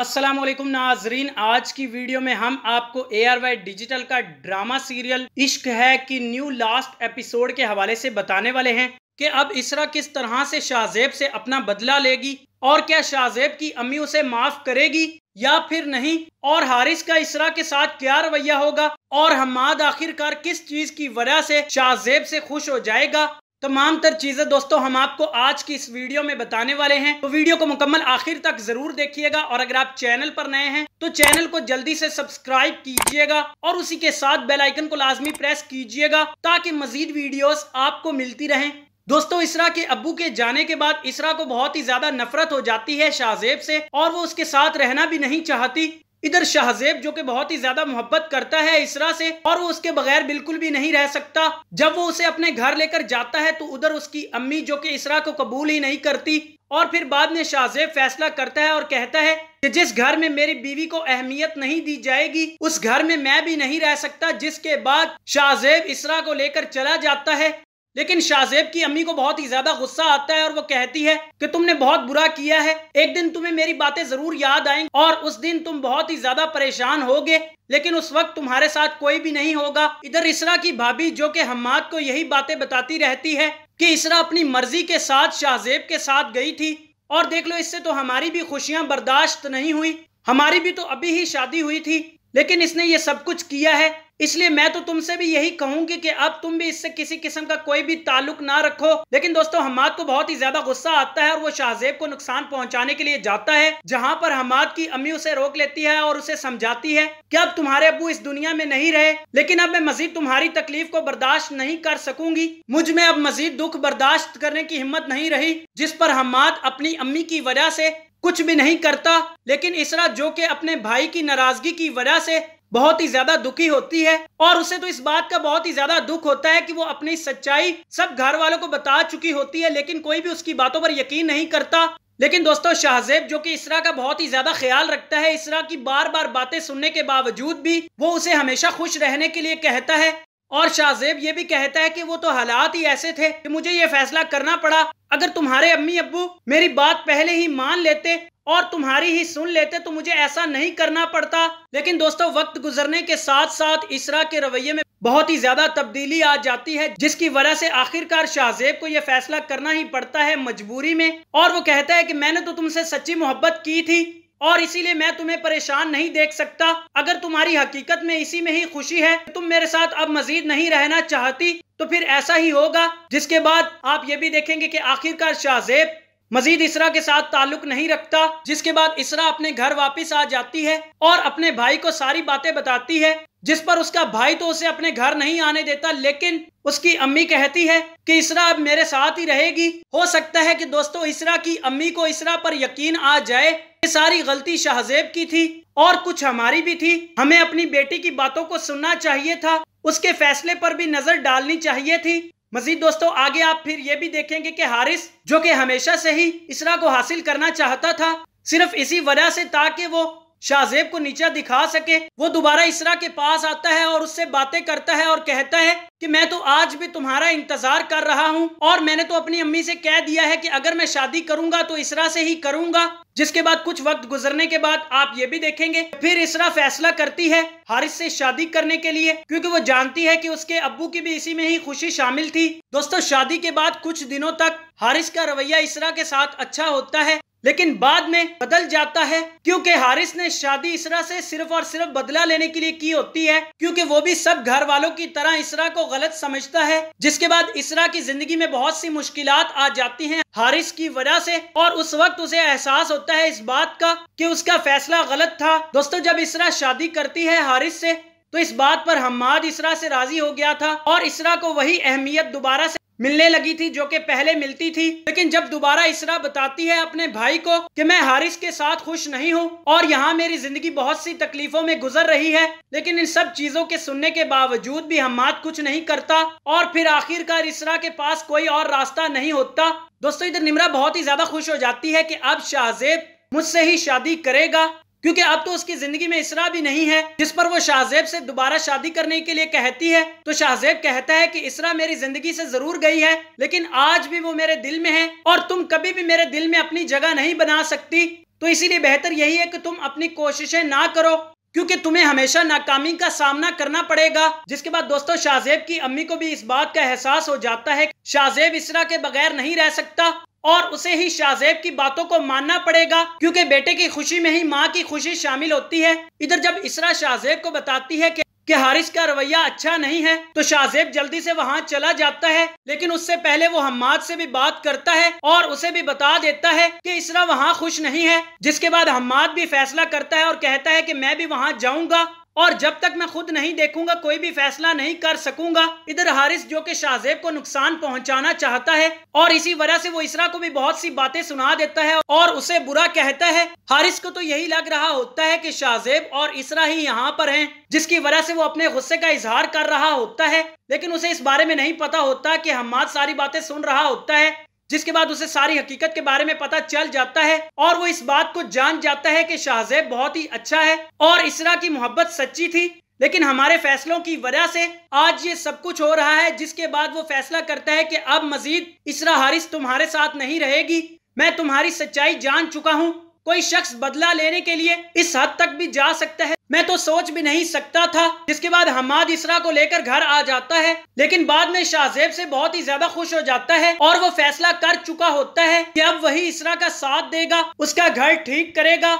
असलम नाजरीन आज की वीडियो में हम आपको ए आर वाई डिजिटल का ड्रामा सीरियल इश्क है कि न्यू लास्ट एपिसोड के हवाले से बताने वाले हैं कि अब इसरा किस तरह से शाहजेब से अपना बदला लेगी और क्या शाहजेब की अम्मी उसे माफ करेगी या फिर नहीं और हारिस का इसरा के साथ क्या रवैया होगा और हमाद आखिरकार किस चीज की वजह से शाहजेब से खुश हो जाएगा तमाम तर चीज़ें दोस्तों हम आपको आज की इस वीडियो में बताने वाले हैं तो वीडियो को मुकम्मल आखिर तक ज़रूर देखिएगा और अगर आप चैनल पर नए हैं तो चैनल को जल्दी से सब्सक्राइब कीजिएगा और उसी के साथ बेल आइकन को लाजमी प्रेस कीजिएगा ताकि मजीद वीडियोस आपको मिलती रहें दोस्तों इसरा के अबू के जाने के बाद इसरा को बहुत ही ज्यादा नफरत हो जाती है शाहजेब से और वो उसके साथ रहना भी नहीं चाहती इधर शाहजेब जो कि बहुत ही ज्यादा मोहब्बत करता है इसरा से और वो उसके बगैर बिल्कुल भी नहीं रह सकता जब वो उसे अपने घर लेकर जाता है तो उधर उसकी अम्मी जो कि इसरा को कबूल ही नहीं करती और फिर बाद में शाहजेब फैसला करता है और कहता है कि जिस घर में मेरी बीवी को अहमियत नहीं दी जाएगी उस घर में मैं भी नहीं रह सकता जिसके बाद शाहजेब इसरा को लेकर चला जाता है लेकिन शाहजेब की अम्मी को बहुत ही ज्यादा गुस्सा आता है और वो कहती है कि तुमने बहुत बुरा किया है एक दिन तुम्हें मेरी बातें जरूर याद आएंगी और उस दिन तुम बहुत ही ज्यादा परेशान होगे लेकिन उस वक्त तुम्हारे साथ कोई भी नहीं होगा इधर इसरा की भाभी जो कि हम्माद को यही बातें बताती रहती है कि इसरा अपनी मर्जी के साथ शाहजेब के साथ गई थी और देख लो इससे तो हमारी भी खुशियां बर्दाश्त नहीं हुई हमारी भी तो अभी ही शादी हुई थी लेकिन इसने ये सब कुछ किया है इसलिए मैं तो तुमसे भी यही कहूंगी कि अब तुम भी इससे किसी किस्म का कोई भी ताल्लुक ना रखो लेकिन दोस्तों हमाद को बहुत ही ज्यादा गुस्सा आता है और वो शाहजेब को नुकसान पहुंचाने के लिए जाता है जहां पर हमाद की अम्मी उसे रोक लेती है और उसे समझाती है कि अब तुम्हारे अबू इस दुनिया में नहीं रहे लेकिन अब मैं मजीद तुम्हारी तकलीफ को बर्दाश्त नहीं कर सकूंगी मुझ में अब मजीद दुख बर्दाश्त करने की हिम्मत नहीं रही जिस पर हमाद अपनी अम्मी की वजह से कुछ भी नहीं करता लेकिन इसरा जो के अपने भाई की नाराजगी की वजह से बहुत ही ज्यादा दुखी होती है और उसे तो इस बात का बहुत ही ज्यादा दुख होता है कि वो अपनी सच्चाई सब घर वालों को बता चुकी होती है लेकिन कोई भी उसकी बातों पर यकीन नहीं करता लेकिन दोस्तों शाहजेब जो कि इसरा का बहुत ही ज्यादा ख्याल रखता है इसरा की बार बार बातें सुनने के बावजूद भी वो उसे हमेशा खुश रहने के लिए कहता है और शाहजेब ये भी कहता है कि वो तो हालात ही ऐसे थे कि मुझे ये फैसला करना पड़ा अगर तुम्हारे अम्मी अबू मेरी बात पहले ही मान लेते और तुम्हारी ही सुन लेते तो मुझे ऐसा नहीं करना पड़ता लेकिन दोस्तों वक्त गुजरने के साथ साथ इसरा के रवैये में बहुत ही ज्यादा तब्दीली आ जाती है जिसकी वजह से आखिरकार शाहजेब को यह फैसला करना ही पड़ता है मजबूरी में और वो कहता है कि मैंने तो तुमसे सच्ची मोहब्बत की थी और इसीलिए मैं तुम्हें परेशान नहीं देख सकता अगर तुम्हारी हकीकत में इसी में ही खुशी है तुम मेरे साथ अब मजीद नहीं रहना चाहती तो फिर ऐसा ही होगा जिसके बाद आप ये भी देखेंगे कि आखिरकार शाहजेब मजीद इसरा के साथ ताल्लुक नहीं रखता जिसके बाद इसरा अपने घर वापस आ जाती है और अपने भाई को सारी बातें बताती है जिस पर उसका भाई तो उसे अपने घर नहीं आने देता लेकिन उसकी अम्मी कहती है कि इसरा अब मेरे साथ ही रहेगी हो सकता है कि दोस्तों इसरा की अम्मी को इसरा पर यकीन आ जाए ये सारी गलती शाहजेब की थी और कुछ हमारी भी थी हमें अपनी बेटी की बातों को सुनना चाहिए था उसके फैसले पर भी नजर डालनी चाहिए थी मजीद दोस्तों आगे आप फिर ये भी देखेंगे कि हारिस जो कि हमेशा से ही इसरा को हासिल करना चाहता था सिर्फ इसी वजह से ताकि वो शाहजेब को नीचा दिखा सके वो दोबारा इसरा के पास आता है और उससे बातें करता है और कहता है कि मैं तो आज भी तुम्हारा इंतजार कर रहा हूँ और मैंने तो अपनी अम्मी से कह दिया है कि अगर मैं शादी करूंगा तो इसरा से ही करूंगा जिसके बाद कुछ वक्त गुजरने के बाद आप ये भी देखेंगे फिर इसरा फैसला करती है हारिस से शादी करने के लिए क्योंकि वो जानती है कि उसके अब्बू की भी इसी में ही खुशी शामिल थी दोस्तों शादी के बाद कुछ दिनों तक हारिस का रवैया इसरा के साथ अच्छा होता है लेकिन बाद में बदल जाता है क्योंकि हारिस ने शादी इसरा से सिर्फ और सिर्फ बदला लेने के लिए की होती है क्योंकि वो भी सब घर वालों की तरह इसरा को गलत समझता है जिसके बाद इसरा की जिंदगी में बहुत सी मुश्किल आ जाती हैं हारिस की वजह से और उस वक्त उसे एहसास होता है इस बात का कि उसका फैसला गलत था दोस्तों जब इसरा शादी करती है हारिस से तो इस बात पर हमाद इसरा से राजी हो गया था और इसरा को वही अहमियत दोबारा से मिलने लगी थी जो कि पहले मिलती थी लेकिन जब दोबारा इसरा बताती है अपने भाई को कि मैं हारिस के साथ खुश नहीं हूँ और यहाँ मेरी जिंदगी बहुत सी तकलीफों में गुजर रही है लेकिन इन सब चीजों के सुनने के बावजूद भी हमाद कुछ नहीं करता और फिर आखिरकार इसरा के पास कोई और रास्ता नहीं होता दोस्तों इधर निमरा बहुत ही ज्यादा खुश हो जाती है की अब शाहजेब मुझसे ही शादी करेगा क्योंकि अब तो उसकी जिंदगी में इसरा भी नहीं है जिस पर वो शाहजेब से दोबारा शादी करने के लिए कहती है तो शाहजेब कहता है कि इसरा मेरी जिंदगी से जरूर गई है लेकिन आज भी वो मेरे दिल में है और तुम कभी भी मेरे दिल में अपनी जगह नहीं बना सकती तो इसीलिए बेहतर यही है कि तुम अपनी कोशिशें ना करो क्योंकि तुम्हें हमेशा नाकामी का सामना करना पड़ेगा जिसके बाद दोस्तों शाहजेब की अम्मी को भी इस बात का एहसास हो जाता है शाहजेब इसरा के बगैर नहीं रह सकता और उसे ही शाहजेब की बातों को मानना पड़ेगा क्योंकि बेटे की खुशी में ही माँ की खुशी शामिल होती है इधर जब इसरा शाहजेब को बताती है कि कि हारिस का रवैया अच्छा नहीं है तो शाहजेब जल्दी से वहाँ चला जाता है लेकिन उससे पहले वो हम्माद से भी बात करता है और उसे भी बता देता है कि इसरा वहाँ खुश नहीं है जिसके बाद हम्माद भी फैसला करता है और कहता है कि मैं भी वहाँ जाऊँगा और जब तक मैं खुद नहीं देखूंगा कोई भी फैसला नहीं कर सकूंगा इधर हारिस जो कि शाहजेब को नुकसान पहुंचाना चाहता है और इसी वजह से वो इसरा को भी बहुत सी बातें सुना देता है और उसे बुरा कहता है हारिस को तो यही लग रहा होता है कि शाहजेब और इसरा ही यहाँ पर हैं जिसकी वजह से वो अपने गुस्से का इजहार कर रहा होता है लेकिन उसे इस बारे में नहीं पता होता की हमाद सारी बातें सुन रहा होता है जिसके बाद उसे सारी हकीकत के बारे में पता चल जाता है और वो इस बात को जान जाता है कि शाहजेब बहुत ही अच्छा है और इसरा की मोहब्बत सच्ची थी लेकिन हमारे फैसलों की वजह से आज ये सब कुछ हो रहा है जिसके बाद वो फैसला करता है कि अब मजीद इसरा हारिस तुम्हारे साथ नहीं रहेगी मैं तुम्हारी सच्चाई जान चुका हूँ कोई शख्स बदला लेने के लिए इस हद तक भी जा सकता है मैं तो सोच भी नहीं सकता था जिसके बाद हमाद इसरा को लेकर घर आ जाता है लेकिन बाद में शाहजेब से बहुत ही ज्यादा खुश हो जाता है और वो फैसला कर चुका होता है कि अब वही इसरा का साथ देगा उसका घर ठीक करेगा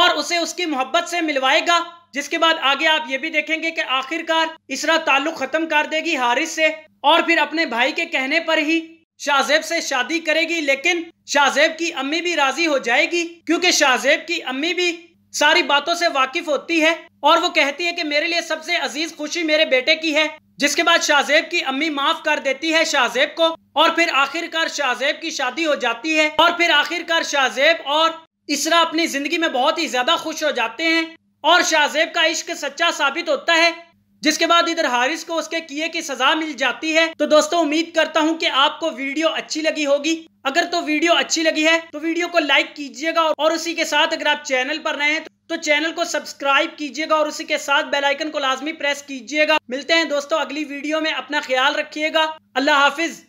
और उसे उसकी मोहब्बत से मिलवाएगा जिसके बाद आगे आप ये भी देखेंगे की आखिरकार इसरा ताल्लुक खत्म कर देगी हारिस से और फिर अपने भाई के कहने पर ही शाहजेब से शादी करेगी लेकिन शाहजेब की अम्मी भी राजी हो जाएगी क्योंकि शाहजेब की अम्मी भी सारी बातों से वाकिफ होती है और वो कहती है कि मेरे लिए सबसे अजीज खुशी मेरे बेटे की है जिसके बाद शाहजेब की अम्मी माफ कर देती है शाहजेब को और फिर आखिरकार शाहजेब की शादी हो जाती है और फिर आखिरकार शाहजेब और इसरा अपनी जिंदगी में बहुत ही ज्यादा खुश हो जाते हैं और शाहजेब का इश्क सच्चा साबित होता है जिसके बाद इधर हारिस को उसके किए की सजा मिल जाती है तो दोस्तों उम्मीद करता हूँ कि आपको वीडियो अच्छी लगी होगी अगर तो वीडियो अच्छी लगी है तो वीडियो को लाइक कीजिएगा और उसी के साथ अगर आप चैनल पर रहे हैं तो चैनल को सब्सक्राइब कीजिएगा और उसी के साथ बेल आइकन को लाजमी प्रेस कीजिएगा मिलते हैं दोस्तों अगली वीडियो में अपना ख्याल रखिएगा अल्लाह हाफिज़